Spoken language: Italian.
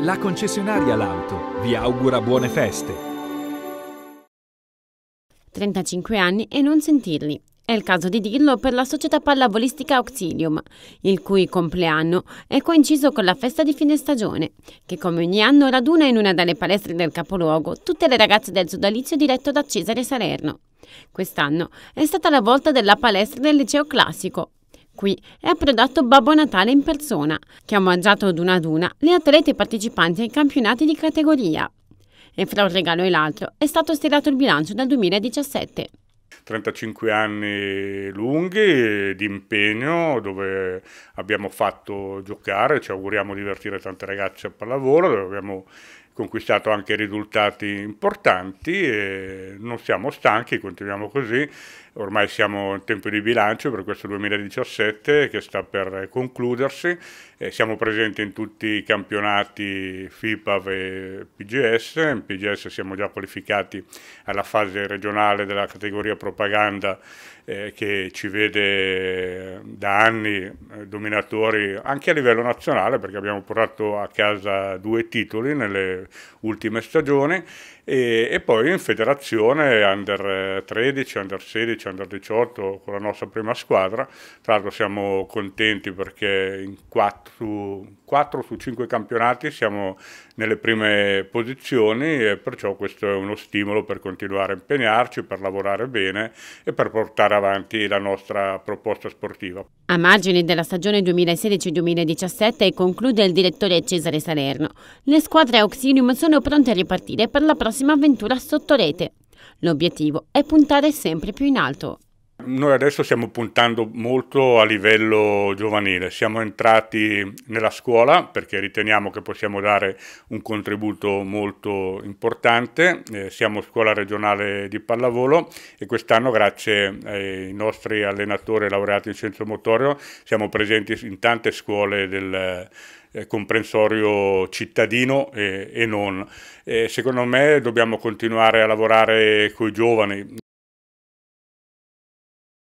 La concessionaria L'Auto vi augura buone feste. 35 anni e non sentirli. È il caso di dirlo per la società pallavolistica Auxilium, il cui compleanno è coinciso con la festa di fine stagione, che come ogni anno raduna in una delle palestre del capoluogo tutte le ragazze del sodalizio diretto da Cesare Salerno. Quest'anno è stata la volta della palestra del liceo classico, Qui è approdato Babbo Natale in persona, che ha mangiato ad una ad una le atlete partecipanti ai campionati di categoria. E fra un regalo e l'altro è stato stilato il bilancio dal 2017. 35 anni lunghi di impegno dove abbiamo fatto giocare, ci auguriamo di divertire tante ragazze a pallavolo, dove abbiamo conquistato anche risultati importanti e non siamo stanchi, continuiamo così. Ormai siamo in tempo di bilancio per questo 2017 che sta per concludersi. Eh, siamo presenti in tutti i campionati FIPAV e PGS. In PGS siamo già qualificati alla fase regionale della categoria propaganda eh, che ci vede eh, da anni eh, dominatori anche a livello nazionale perché abbiamo portato a casa due titoli nelle ultime stagioni e, e, poi in federazione under 13, eh, under 16, under 18 con la nostra prima squadra. Tra l'altro siamo contenti perché in 4, 4 su 5 campionati siamo nelle prime posizioni e perciò questo è uno stimolo per continuare a impegnarci, per lavorare bene e per portare avanti la nostra proposta sportiva. A margine della stagione 2016-2017 conclude il direttore Cesare Salerno. Le squadre auxiliari Millennium sono pronte a ripartire per la prossima avventura sotto rete. L'obiettivo è puntare sempre più in alto noi adesso stiamo puntando molto a livello giovanile, siamo entrati nella scuola perché riteniamo che possiamo dare un contributo molto importante, eh, siamo scuola regionale di pallavolo e quest'anno grazie eh, ai nostri allenatori laureati in scienza motorio siamo presenti in tante scuole del eh, comprensorio cittadino e, e non. E eh, secondo me dobbiamo continuare a lavorare con i giovani.